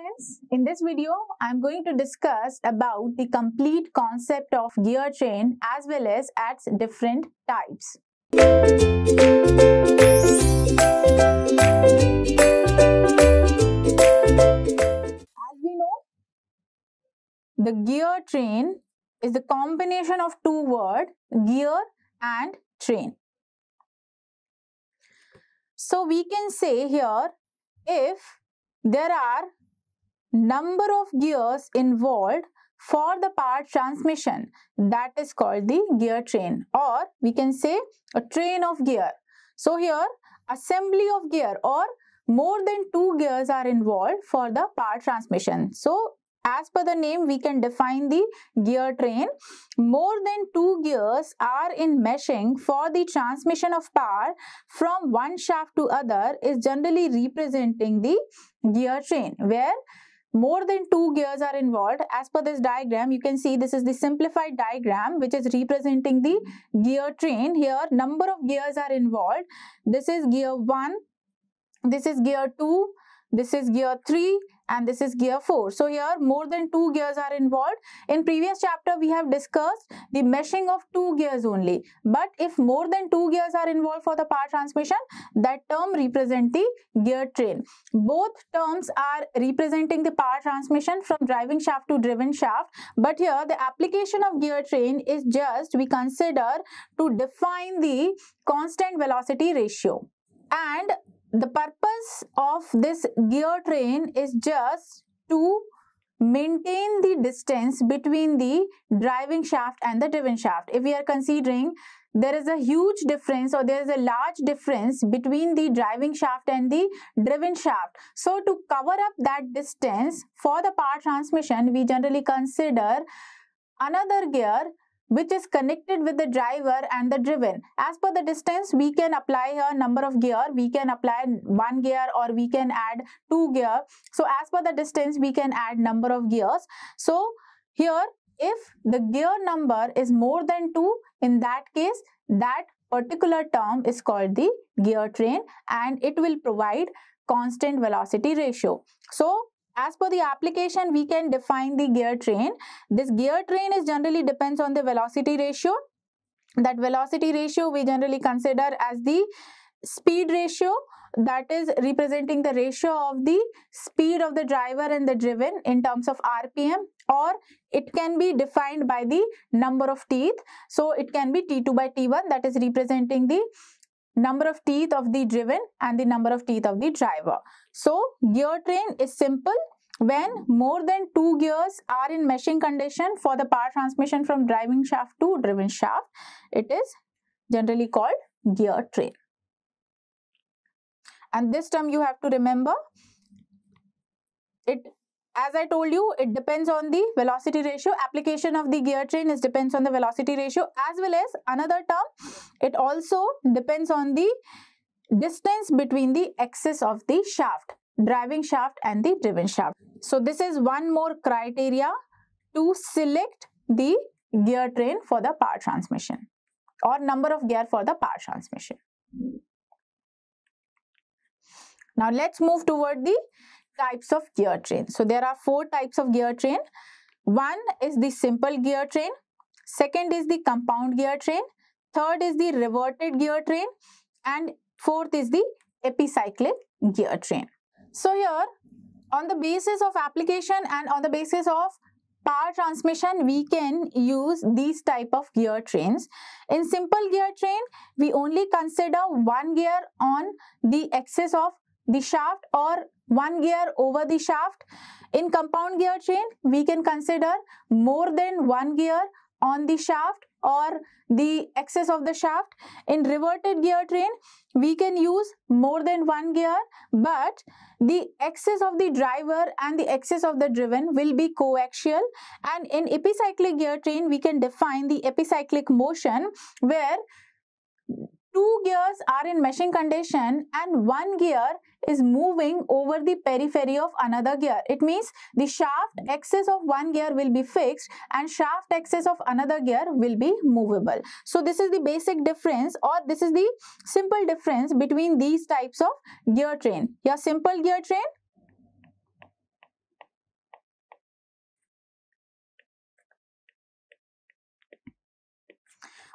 friends, in this video I'm going to discuss about the complete concept of gear train as well as its different types. As we know, the gear train is the combination of two words gear and train. So we can say here if there are number of gears involved for the power transmission that is called the gear train or we can say a train of gear. So here assembly of gear or more than two gears are involved for the power transmission. So as per the name we can define the gear train. More than two gears are in meshing for the transmission of power from one shaft to other is generally representing the gear train where more than two gears are involved as per this diagram you can see this is the simplified diagram which is representing the gear train here number of gears are involved this is gear 1 this is gear 2 this is gear 3 and this is gear 4. So here more than two gears are involved. In previous chapter we have discussed the meshing of two gears only. But if more than two gears are involved for the power transmission, that term represent the gear train. Both terms are representing the power transmission from driving shaft to driven shaft. But here the application of gear train is just we consider to define the constant velocity ratio. And the purpose of this gear train is just to maintain the distance between the driving shaft and the driven shaft. If we are considering there is a huge difference or there is a large difference between the driving shaft and the driven shaft. So to cover up that distance for the power transmission, we generally consider another gear which is connected with the driver and the driven. As per the distance, we can apply a number of gear. We can apply one gear or we can add two gear. So as per the distance, we can add number of gears. So here, if the gear number is more than two, in that case, that particular term is called the gear train and it will provide constant velocity ratio. So as per the application, we can define the gear train. This gear train is generally depends on the velocity ratio. That velocity ratio we generally consider as the speed ratio that is representing the ratio of the speed of the driver and the driven in terms of RPM or it can be defined by the number of teeth. So it can be T2 by T1 that is representing the number of teeth of the driven and the number of teeth of the driver. So gear train is simple when more than two gears are in meshing condition for the power transmission from driving shaft to driven shaft. It is generally called gear train. And this term you have to remember. It as I told you, it depends on the velocity ratio. Application of the gear train is depends on the velocity ratio as well as another term. It also depends on the distance between the axis of the shaft, driving shaft and the driven shaft. So this is one more criteria to select the gear train for the power transmission or number of gear for the power transmission. Now let's move toward the types of gear train. So there are four types of gear train. One is the simple gear train. Second is the compound gear train. Third is the reverted gear train. And Fourth is the epicyclic gear train. So here on the basis of application and on the basis of power transmission we can use these type of gear trains. In simple gear train we only consider one gear on the axis of the shaft or one gear over the shaft. In compound gear train we can consider more than one gear on the shaft or the axis of the shaft. In reverted gear train, we can use more than one gear, but the axis of the driver and the axis of the driven will be coaxial. And in epicyclic gear train, we can define the epicyclic motion where two gears are in meshing condition and one gear is moving over the periphery of another gear. It means the shaft axis of one gear will be fixed and shaft axis of another gear will be movable. So this is the basic difference or this is the simple difference between these types of gear train. Your simple gear train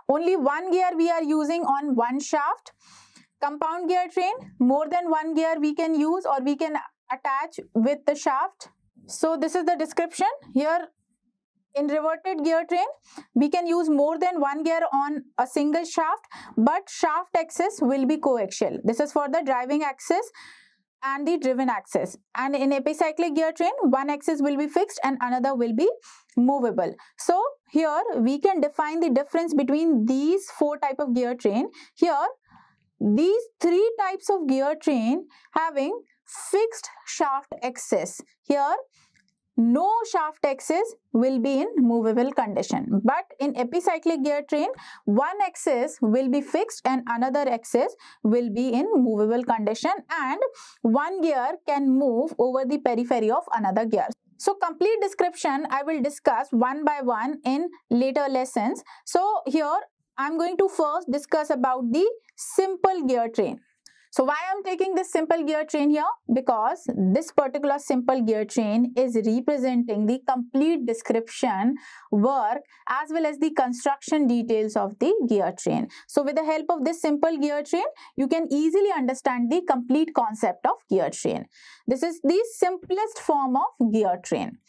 only one gear we are using on one shaft Compound gear train, more than one gear we can use or we can attach with the shaft. So this is the description. Here in reverted gear train, we can use more than one gear on a single shaft, but shaft axis will be coaxial. This is for the driving axis and the driven axis. And in epicyclic gear train, one axis will be fixed and another will be movable. So here we can define the difference between these four type of gear train. Here these three types of gear train having fixed shaft axis. Here, no shaft axis will be in movable condition. But in epicyclic gear train, one axis will be fixed and another axis will be in movable condition and one gear can move over the periphery of another gear. So complete description I will discuss one by one in later lessons. So here I'm going to first discuss about the simple gear train. So why I'm taking this simple gear train here? Because this particular simple gear train is representing the complete description, work as well as the construction details of the gear train. So with the help of this simple gear train, you can easily understand the complete concept of gear train. This is the simplest form of gear train.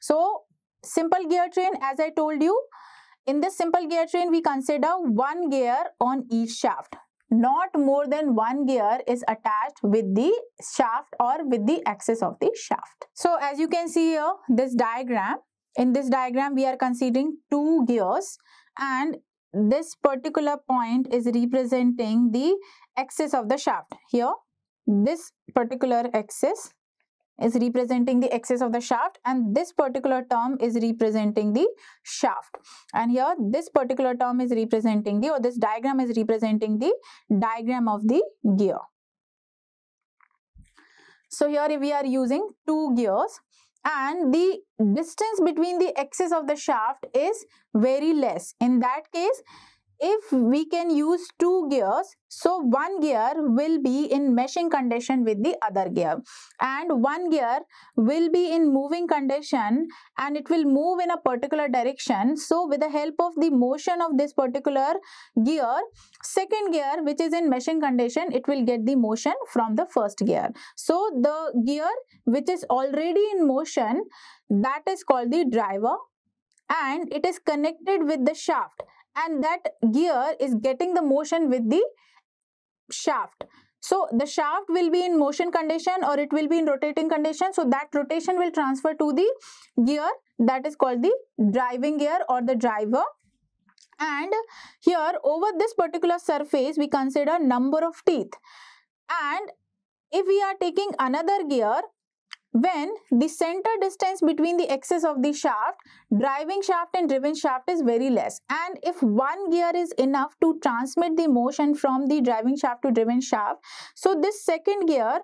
So simple gear train as I told you, in this simple gear train, we consider one gear on each shaft. Not more than one gear is attached with the shaft or with the axis of the shaft. So as you can see here, this diagram, in this diagram, we are considering two gears and this particular point is representing the axis of the shaft. Here, this particular axis is representing the axis of the shaft and this particular term is representing the shaft and here this particular term is representing the or this diagram is representing the diagram of the gear. So here we are using two gears and the distance between the axis of the shaft is very less. In that case, if we can use two gears so one gear will be in meshing condition with the other gear and one gear will be in moving condition and it will move in a particular direction so with the help of the motion of this particular gear second gear which is in meshing condition it will get the motion from the first gear so the gear which is already in motion that is called the driver and it is connected with the shaft and that gear is getting the motion with the shaft. So the shaft will be in motion condition or it will be in rotating condition. So that rotation will transfer to the gear that is called the driving gear or the driver. And here over this particular surface, we consider number of teeth. And if we are taking another gear, when the center distance between the axis of the shaft, driving shaft and driven shaft is very less. And if one gear is enough to transmit the motion from the driving shaft to driven shaft, so this second gear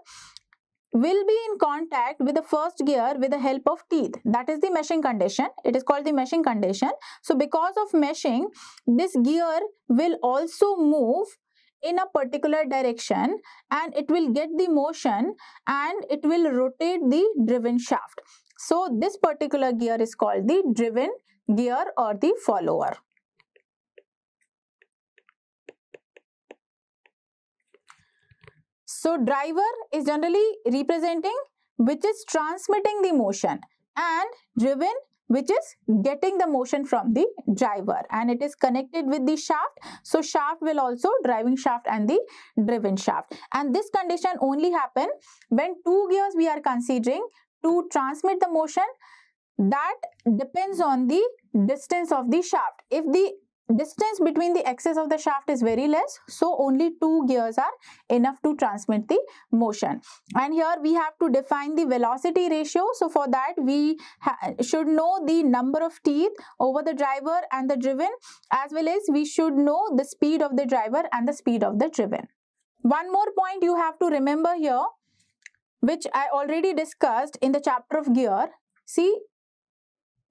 will be in contact with the first gear with the help of teeth. That is the meshing condition. It is called the meshing condition. So because of meshing, this gear will also move in a particular direction and it will get the motion and it will rotate the driven shaft. So this particular gear is called the driven gear or the follower. So driver is generally representing which is transmitting the motion and driven which is getting the motion from the driver and it is connected with the shaft so shaft will also driving shaft and the driven shaft and this condition only happen when two gears we are considering to transmit the motion that depends on the distance of the shaft if the distance between the axis of the shaft is very less so only two gears are enough to transmit the motion and here we have to define the velocity ratio so for that we should know the number of teeth over the driver and the driven as well as we should know the speed of the driver and the speed of the driven one more point you have to remember here which I already discussed in the chapter of gear see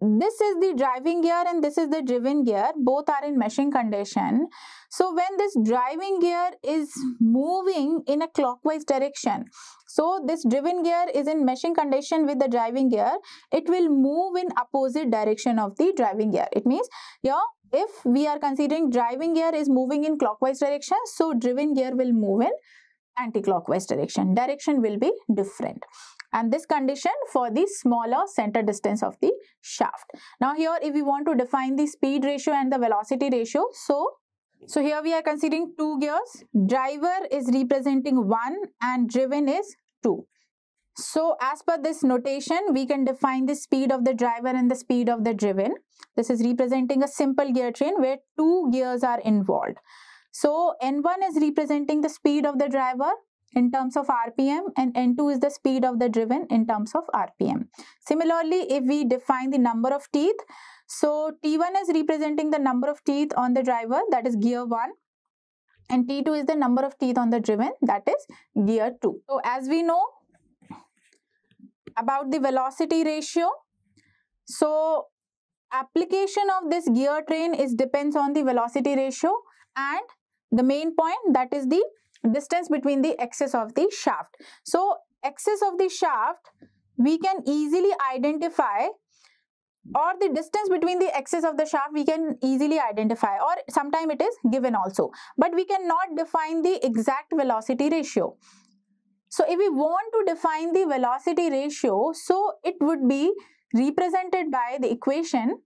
this is the driving gear and this is the driven gear both are in meshing condition so when this driving gear is moving in a clockwise direction so this driven gear is in meshing condition with the driving gear it will move in opposite direction of the driving gear it means your if we are considering driving gear is moving in clockwise direction so driven gear will move in anti-clockwise direction direction will be different and this condition for the smaller center distance of the shaft. Now here if we want to define the speed ratio and the velocity ratio, so so here we are considering two gears. Driver is representing 1 and driven is 2. So as per this notation, we can define the speed of the driver and the speed of the driven. This is representing a simple gear train where two gears are involved. So N1 is representing the speed of the driver in terms of RPM and N2 is the speed of the driven in terms of RPM. Similarly, if we define the number of teeth, so T1 is representing the number of teeth on the driver that is gear 1 and T2 is the number of teeth on the driven that is gear 2. So as we know about the velocity ratio, so application of this gear train is depends on the velocity ratio and the main point that is the distance between the axis of the shaft. So axis of the shaft we can easily identify or the distance between the axis of the shaft we can easily identify or sometime it is given also but we cannot define the exact velocity ratio so if we want to define the velocity ratio so it would be represented by the equation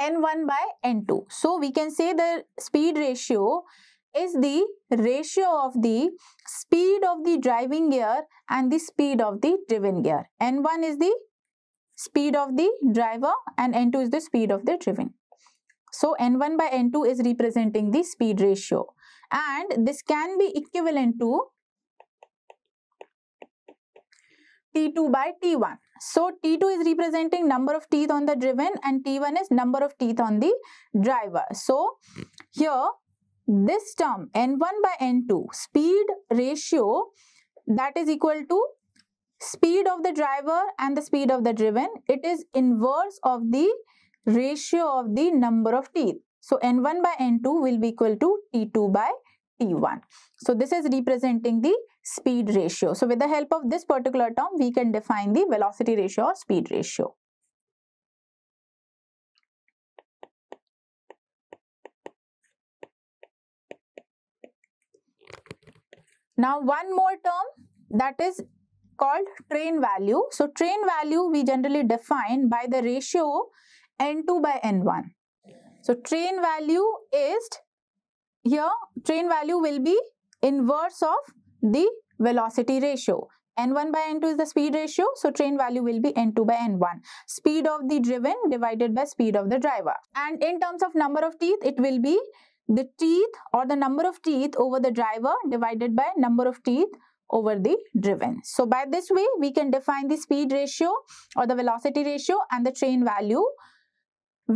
n1 by n2. So we can say the speed ratio is the ratio of the speed of the driving gear and the speed of the driven gear. N1 is the speed of the driver and N2 is the speed of the driven. So N1 by N2 is representing the speed ratio and this can be equivalent to T2 by T1. So T2 is representing number of teeth on the driven and T1 is number of teeth on the driver. So here this term N1 by N2 speed ratio that is equal to speed of the driver and the speed of the driven. It is inverse of the ratio of the number of teeth. So N1 by N2 will be equal to T2 by so this is representing the speed ratio. So with the help of this particular term, we can define the velocity ratio or speed ratio. Now one more term that is called train value. So train value we generally define by the ratio N2 by N1. So train value is here train value will be inverse of the velocity ratio. N1 by N2 is the speed ratio, so train value will be N2 by N1. Speed of the driven divided by speed of the driver. And in terms of number of teeth, it will be the teeth or the number of teeth over the driver divided by number of teeth over the driven. So by this way, we can define the speed ratio or the velocity ratio and the train value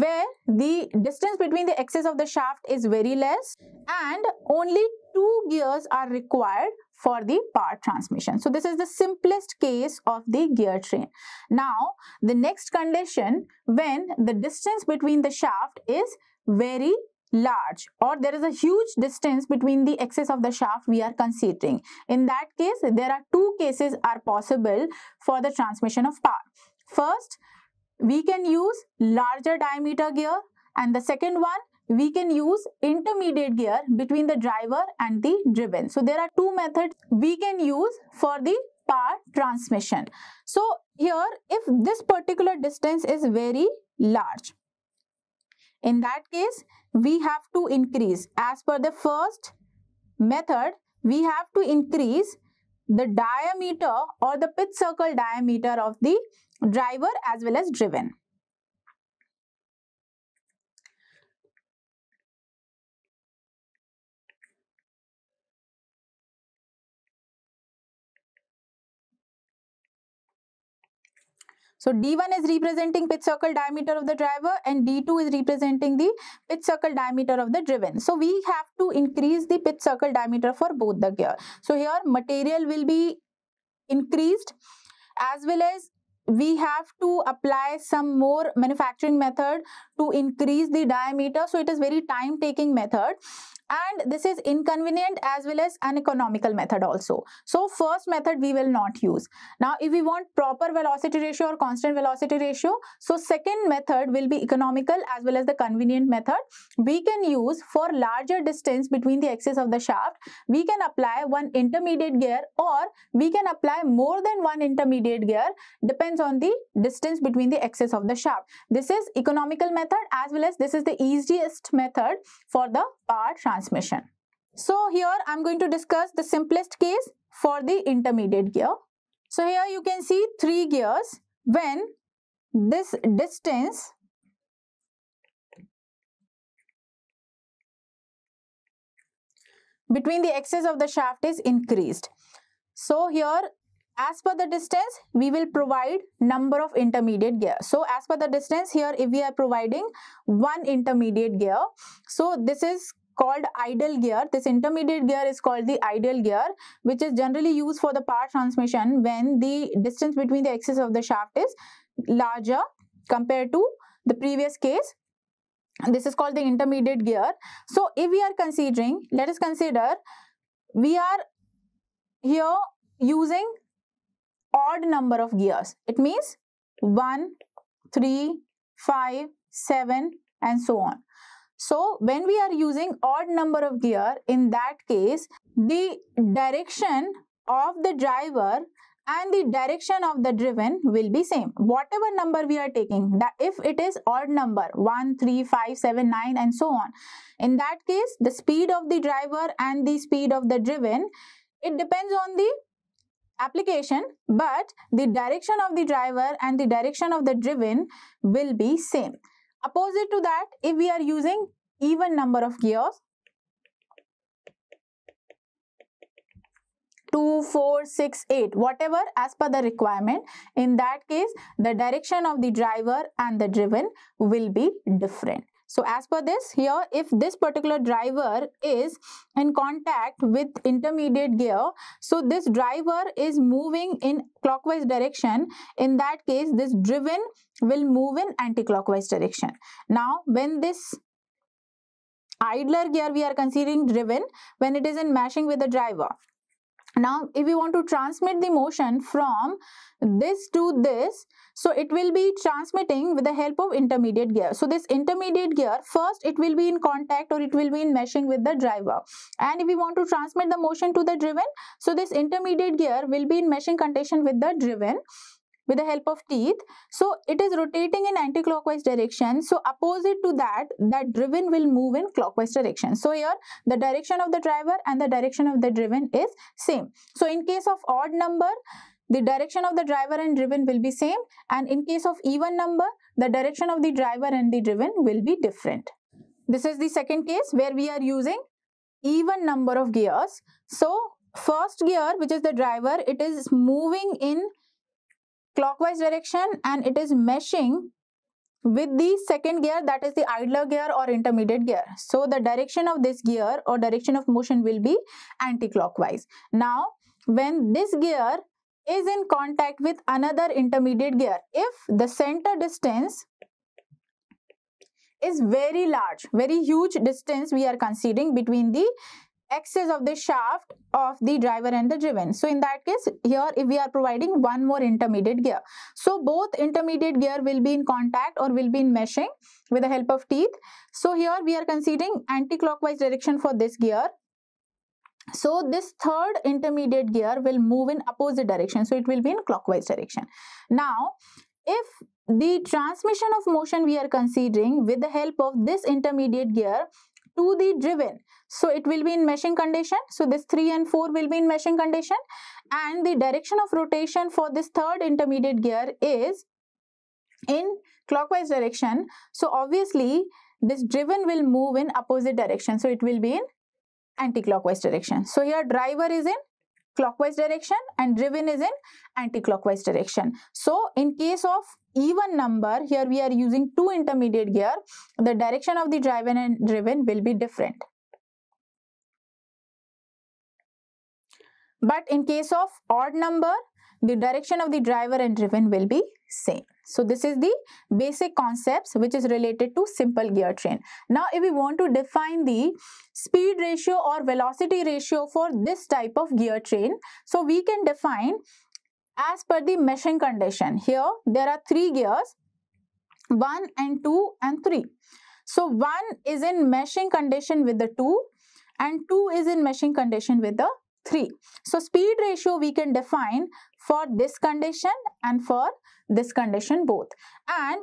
where the distance between the axis of the shaft is very less and only two gears are required for the power transmission. So this is the simplest case of the gear train. Now the next condition when the distance between the shaft is very large or there is a huge distance between the axis of the shaft we are considering. In that case there are two cases are possible for the transmission of power. First, we can use larger diameter gear and the second one we can use intermediate gear between the driver and the driven. So there are two methods we can use for the power transmission. So here if this particular distance is very large, in that case we have to increase as per the first method we have to increase the diameter or the pitch circle diameter of the driver as well as driven. So D1 is representing pitch circle diameter of the driver and D2 is representing the pitch circle diameter of the driven. So we have to increase the pitch circle diameter for both the gear. So here material will be increased as well as we have to apply some more manufacturing method to increase the diameter. So it is very time taking method and this is inconvenient as well as an economical method also. So first method we will not use. Now if we want proper velocity ratio or constant velocity ratio, so second method will be economical as well as the convenient method. We can use for larger distance between the axis of the shaft, we can apply one intermediate gear or we can apply more than one intermediate gear depends on the distance between the axis of the shaft. This is economical method method as well as this is the easiest method for the power transmission. So here I'm going to discuss the simplest case for the intermediate gear. So here you can see three gears when this distance between the axis of the shaft is increased. So here as per the distance, we will provide number of intermediate gear. So as per the distance here, if we are providing one intermediate gear, so this is called idle gear. This intermediate gear is called the idle gear, which is generally used for the power transmission when the distance between the axis of the shaft is larger compared to the previous case this is called the intermediate gear so if we are considering let us consider we are here using odd number of gears. It means 1, 3, 5, 7 and so on. So when we are using odd number of gear, in that case, the direction of the driver and the direction of the driven will be same. Whatever number we are taking, that if it is odd number 1, 3, 5, 7, 9 and so on. In that case, the speed of the driver and the speed of the driven, it depends on the application but the direction of the driver and the direction of the driven will be same. Opposite to that if we are using even number of gears 2, 4, 6, 8 whatever as per the requirement in that case the direction of the driver and the driven will be different. So as per this here, if this particular driver is in contact with intermediate gear, so this driver is moving in clockwise direction. In that case, this driven will move in anti-clockwise direction. Now, when this idler gear we are considering driven, when it is in mashing with the driver. Now, if we want to transmit the motion from this to this, so it will be transmitting with the help of intermediate gear. So this intermediate gear, first it will be in contact or it will be in meshing with the driver. And if we want to transmit the motion to the driven, so this intermediate gear will be in meshing condition with the driven with the help of teeth. So it is rotating in anti-clockwise direction. So opposite to that, that driven will move in clockwise direction. So here the direction of the driver and the direction of the driven is same. So in case of odd number, the direction of the driver and driven will be same and in case of even number, the direction of the driver and the driven will be different. This is the second case where we are using even number of gears. So first gear which is the driver, it is moving in clockwise direction and it is meshing with the second gear that is the idler gear or intermediate gear. So the direction of this gear or direction of motion will be anti-clockwise. Now when this gear is in contact with another intermediate gear if the center distance is very large, very huge distance we are considering between the axis of the shaft of the driver and the driven. So in that case, here if we are providing one more intermediate gear. So both intermediate gear will be in contact or will be in meshing with the help of teeth. So here we are considering anti-clockwise direction for this gear so this third intermediate gear will move in opposite direction. So it will be in clockwise direction. Now, if the transmission of motion we are considering with the help of this intermediate gear to the driven. So it will be in meshing condition. So this 3 and 4 will be in meshing condition. And the direction of rotation for this third intermediate gear is in clockwise direction. So obviously this driven will move in opposite direction. So it will be in anti-clockwise direction. So here driver is in clockwise direction and driven is in anti-clockwise direction. So in case of even number, here we are using two intermediate gear, the direction of the driven and driven will be different. But in case of odd number, the direction of the driver and driven will be same. So this is the basic concepts which is related to simple gear train. Now if we want to define the speed ratio or velocity ratio for this type of gear train, so we can define as per the meshing condition. Here there are three gears, 1 and 2 and 3. So 1 is in meshing condition with the 2 and 2 is in meshing condition with the 3. So speed ratio we can define for this condition and for this condition both. And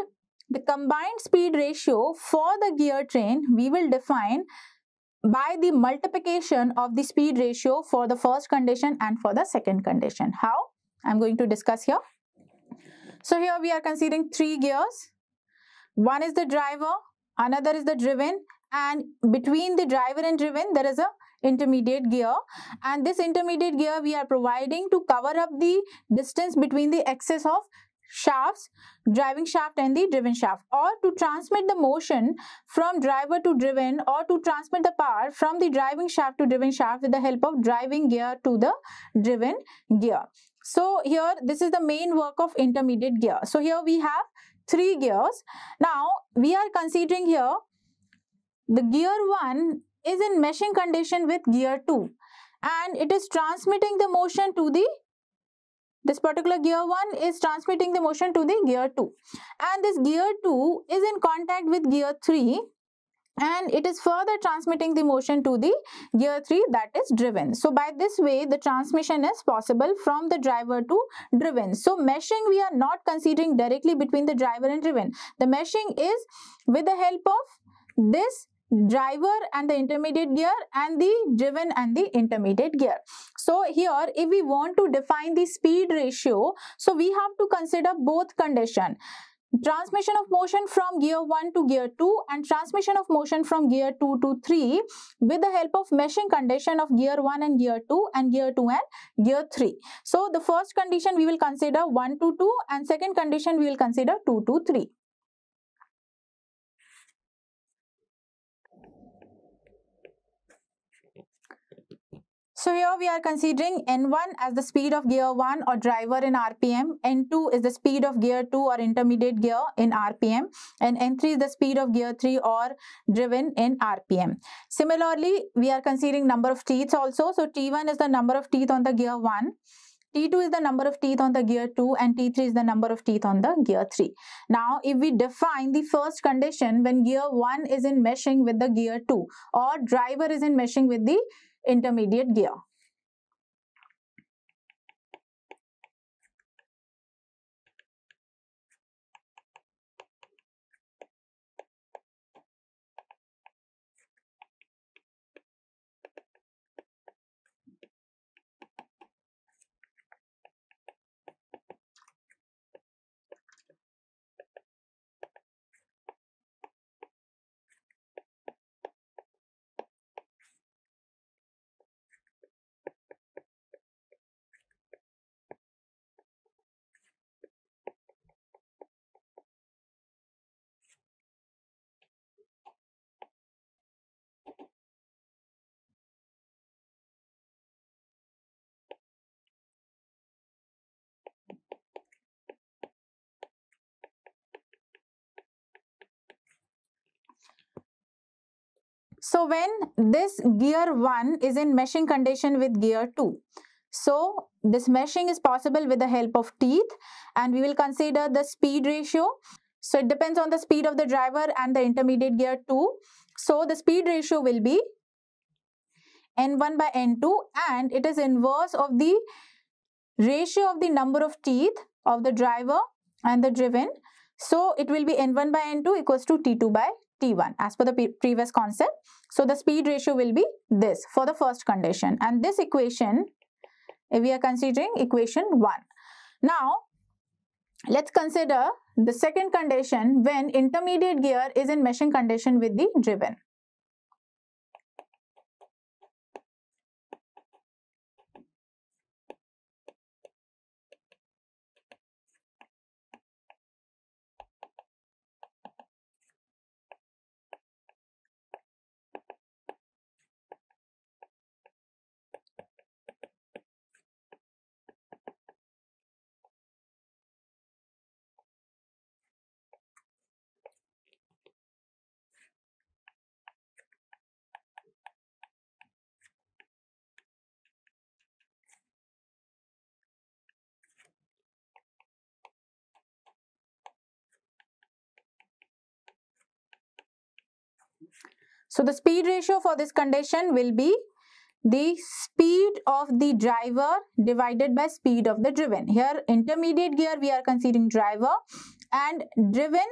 the combined speed ratio for the gear train we will define by the multiplication of the speed ratio for the first condition and for the second condition. How? I'm going to discuss here. So here we are considering three gears. One is the driver, another is the driven and between the driver and driven there is a intermediate gear and this intermediate gear we are providing to cover up the distance between the axis of shafts, driving shaft and the driven shaft or to transmit the motion from driver to driven or to transmit the power from the driving shaft to driven shaft with the help of driving gear to the driven gear. So here this is the main work of intermediate gear. So here we have three gears. Now we are considering here the gear 1 is in meshing condition with gear 2 and it is transmitting the motion to the this particular gear 1 is transmitting the motion to the gear 2 and this gear 2 is in contact with gear 3 and it is further transmitting the motion to the gear 3 that is driven. So by this way the transmission is possible from the driver to driven. So meshing we are not considering directly between the driver and driven. The meshing is with the help of this driver and the intermediate gear and the driven and the intermediate gear. So here if we want to define the speed ratio, so we have to consider both condition. Transmission of motion from gear 1 to gear 2 and transmission of motion from gear 2 to 3 with the help of meshing condition of gear 1 and gear 2 and gear 2 and gear 3. So the first condition we will consider 1 to 2 and second condition we will consider 2 to 3. So here we are considering N1 as the speed of gear 1 or driver in RPM, N2 is the speed of gear 2 or intermediate gear in RPM, and N3 is the speed of gear 3 or driven in RPM. Similarly, we are considering number of teeth also. So T1 is the number of teeth on the gear 1. T2 is the number of teeth on the gear 2 and T3 is the number of teeth on the gear 3. Now, if we define the first condition when gear 1 is in meshing with the gear 2 or driver is in meshing with the intermediate gear. So when this gear 1 is in meshing condition with gear 2, so this meshing is possible with the help of teeth and we will consider the speed ratio. So it depends on the speed of the driver and the intermediate gear 2. So the speed ratio will be N1 by N2 and it is inverse of the ratio of the number of teeth of the driver and the driven. So it will be N1 by N2 equals to T2 by T1 as per the previous concept. So the speed ratio will be this for the first condition. And this equation, we are considering equation 1. Now, let's consider the second condition when intermediate gear is in meshing condition with the driven. So the speed ratio for this condition will be the speed of the driver divided by speed of the driven. Here intermediate gear we are considering driver and driven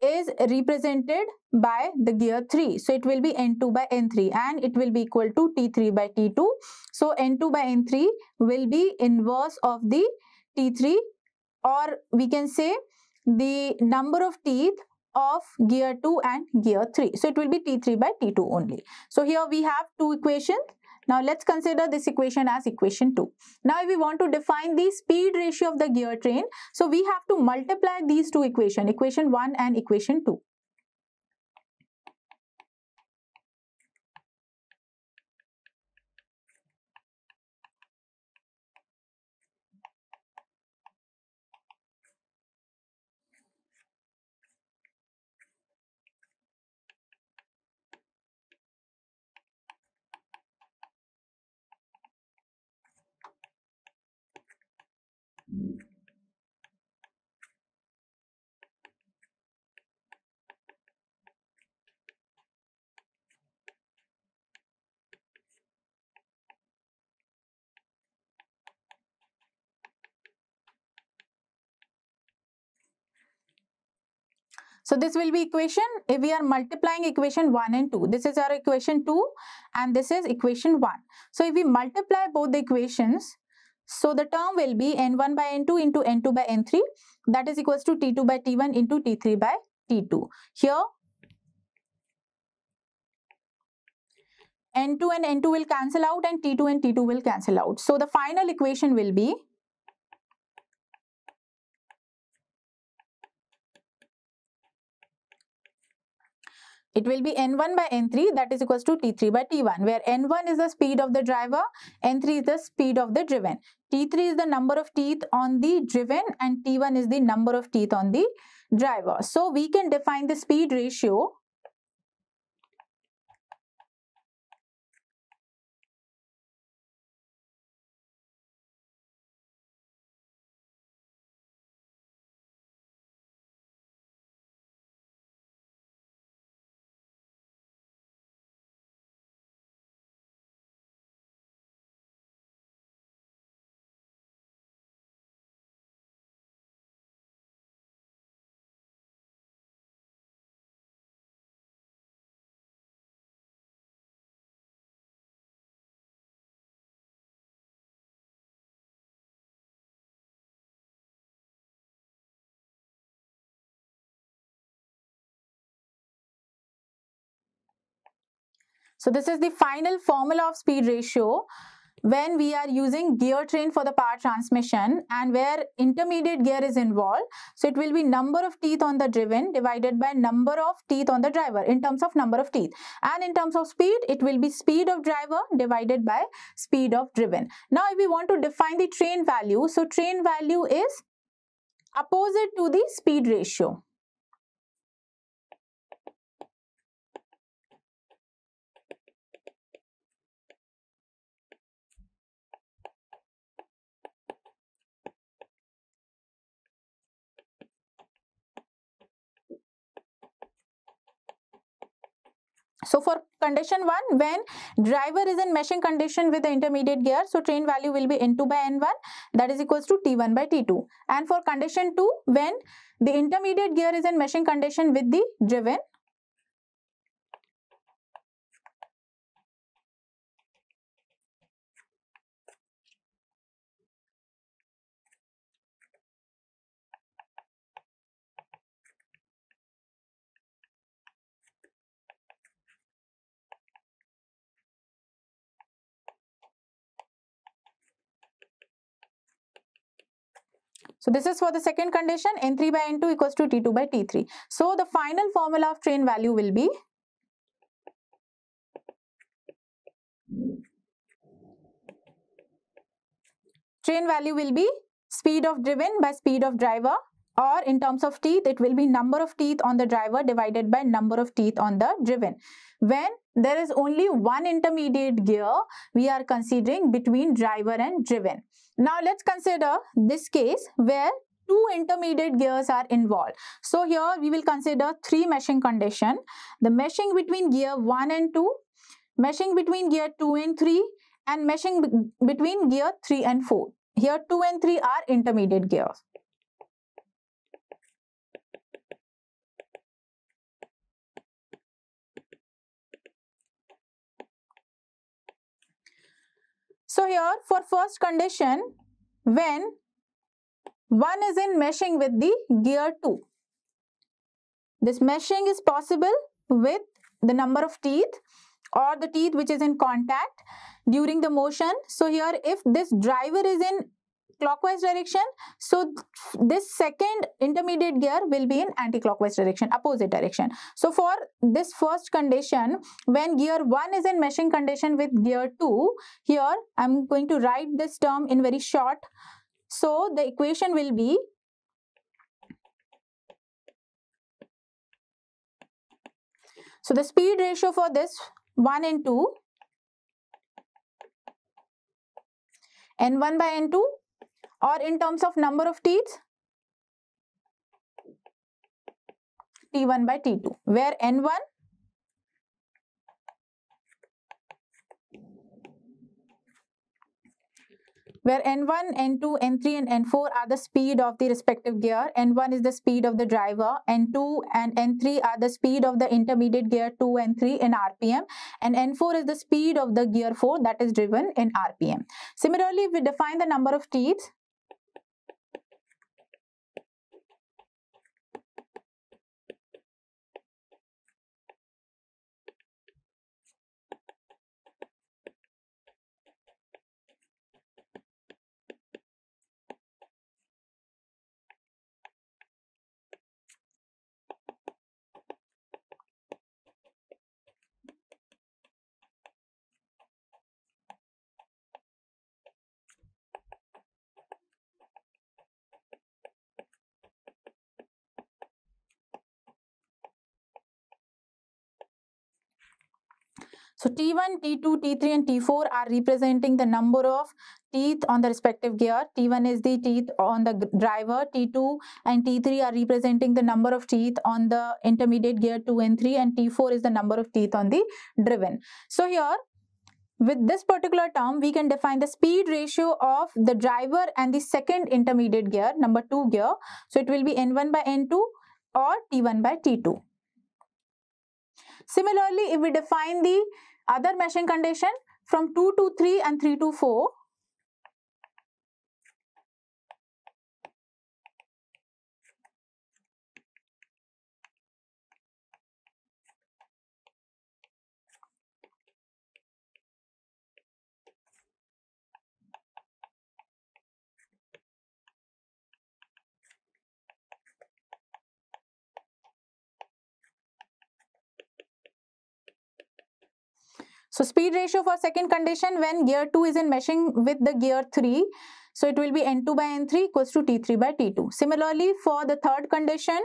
is represented by the gear 3. So it will be N2 by N3 and it will be equal to T3 by T2. So N2 by N3 will be inverse of the T3 or we can say the number of teeth of gear 2 and gear 3. So it will be T3 by T2 only. So here we have two equations. Now let's consider this equation as equation 2. Now if we want to define the speed ratio of the gear train, so we have to multiply these two equations, equation 1 and equation 2. So this will be equation if we are multiplying equation 1 and 2. This is our equation 2 and this is equation 1. So if we multiply both the equations, so the term will be N1 by N2 into N2 by N3 that is equals to T2 by T1 into T3 by T2. Here N2 and N2 will cancel out and T2 and T2 will cancel out. So the final equation will be It will be N1 by N3 that is equals to T3 by T1 where N1 is the speed of the driver, N3 is the speed of the driven. T3 is the number of teeth on the driven and T1 is the number of teeth on the driver. So we can define the speed ratio So this is the final formula of speed ratio when we are using gear train for the power transmission and where intermediate gear is involved. So it will be number of teeth on the driven divided by number of teeth on the driver in terms of number of teeth. And in terms of speed, it will be speed of driver divided by speed of driven. Now if we want to define the train value, so train value is opposite to the speed ratio. So for condition 1, when driver is in meshing condition with the intermediate gear, so train value will be N2 by N1 that is equals to T1 by T2. And for condition 2, when the intermediate gear is in meshing condition with the driven So this is for the second condition N3 by N2 equals to T2 by T3. So the final formula of train value will be train value will be speed of driven by speed of driver or in terms of teeth it will be number of teeth on the driver divided by number of teeth on the driven when there is only one intermediate gear we are considering between driver and driven now let's consider this case where two intermediate gears are involved. So here we will consider three meshing condition. The meshing between gear 1 and 2, meshing between gear 2 and 3 and meshing between gear 3 and 4. Here 2 and 3 are intermediate gears. So here for first condition, when one is in meshing with the gear 2. This meshing is possible with the number of teeth or the teeth which is in contact during the motion. So here if this driver is in clockwise direction. So this second intermediate gear will be in anti-clockwise direction, opposite direction. So for this first condition, when gear 1 is in meshing condition with gear 2, here I'm going to write this term in very short. So the equation will be So the speed ratio for this 1 and 2 n1 by n2 or in terms of number of teeth T1 by T2 where N1 where N1, N2, N3 and N4 are the speed of the respective gear. N1 is the speed of the driver. N2 and N3 are the speed of the intermediate gear 2 and 3 in RPM. And N4 is the speed of the gear 4 that is driven in RPM. Similarly, we define the number of teeth So T1, T2, T3 and T4 are representing the number of teeth on the respective gear. T1 is the teeth on the driver, T2 and T3 are representing the number of teeth on the intermediate gear 2 and 3 and T4 is the number of teeth on the driven. So here with this particular term, we can define the speed ratio of the driver and the second intermediate gear, number 2 gear. So it will be N1 by N2 or T1 by T2. Similarly, if we define the other meshing condition from 2 to 3 and 3 to 4 So speed ratio for second condition when gear 2 is in meshing with the gear 3. So it will be N2 by N3 equals to T3 by T2. Similarly for the third condition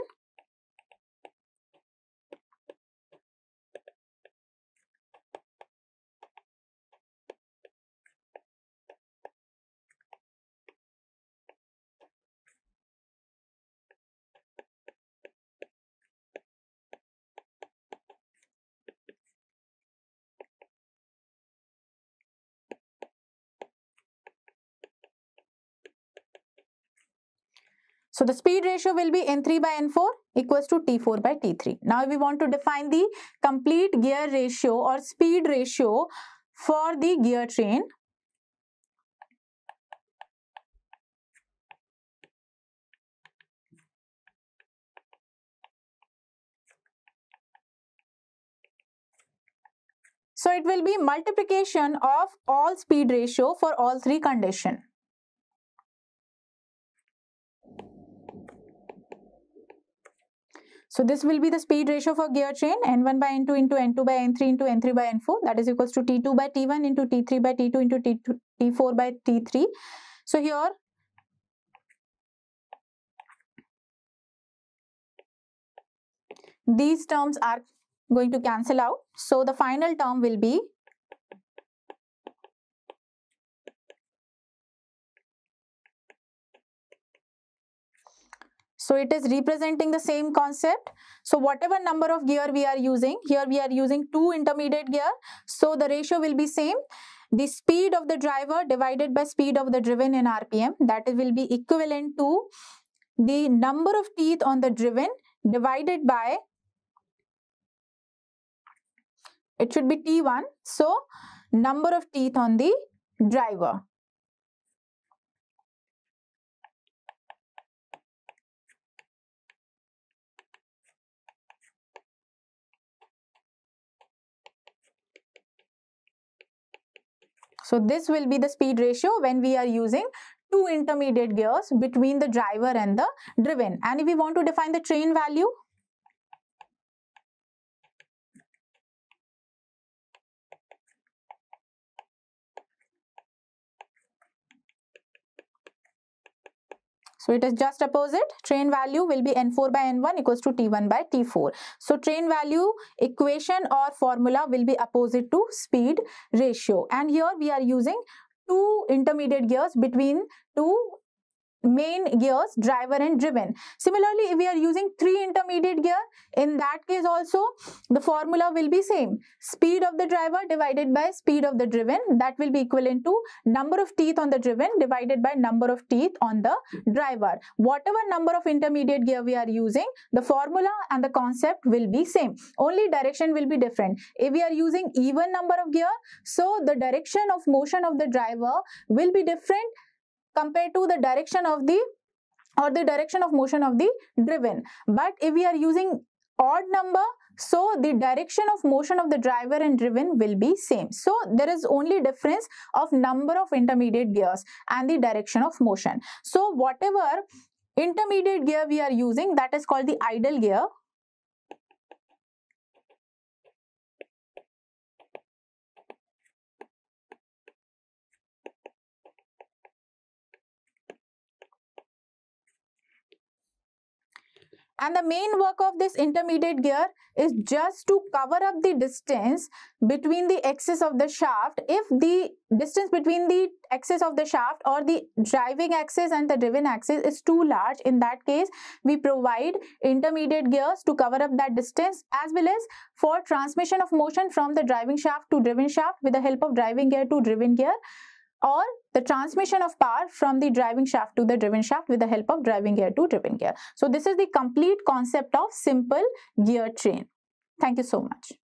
So the speed ratio will be N3 by N4 equals to T4 by T3. Now we want to define the complete gear ratio or speed ratio for the gear train. So it will be multiplication of all speed ratio for all three condition. So this will be the speed ratio for gear train N1 by N2 into N2 by N3 into N3 by N4 that is equals to T2 by T1 into T3 by T2 into T2, T4 by T3. So here these terms are going to cancel out. So the final term will be So it is representing the same concept. So whatever number of gear we are using, here we are using two intermediate gear. So the ratio will be same. The speed of the driver divided by speed of the driven in RPM that will be equivalent to the number of teeth on the driven divided by it should be T1. So number of teeth on the driver. So this will be the speed ratio when we are using two intermediate gears between the driver and the driven. And if we want to define the train value, So it is just opposite. Train value will be N4 by N1 equals to T1 by T4. So train value equation or formula will be opposite to speed ratio. And here we are using two intermediate gears between two main gears driver and driven similarly if we are using three intermediate gear in that case also the formula will be same speed of the driver divided by speed of the driven that will be equivalent to number of teeth on the driven divided by number of teeth on the driver whatever number of intermediate gear we are using the formula and the concept will be same only direction will be different if we are using even number of gear so the direction of motion of the driver will be different compared to the direction of the or the direction of motion of the driven. But if we are using odd number, so the direction of motion of the driver and driven will be same. So there is only difference of number of intermediate gears and the direction of motion. So whatever intermediate gear we are using that is called the idle gear And the main work of this intermediate gear is just to cover up the distance between the axis of the shaft if the distance between the axis of the shaft or the driving axis and the driven axis is too large in that case we provide intermediate gears to cover up that distance as well as for transmission of motion from the driving shaft to driven shaft with the help of driving gear to driven gear or the transmission of power from the driving shaft to the driven shaft with the help of driving gear to driven gear. So this is the complete concept of simple gear train. Thank you so much.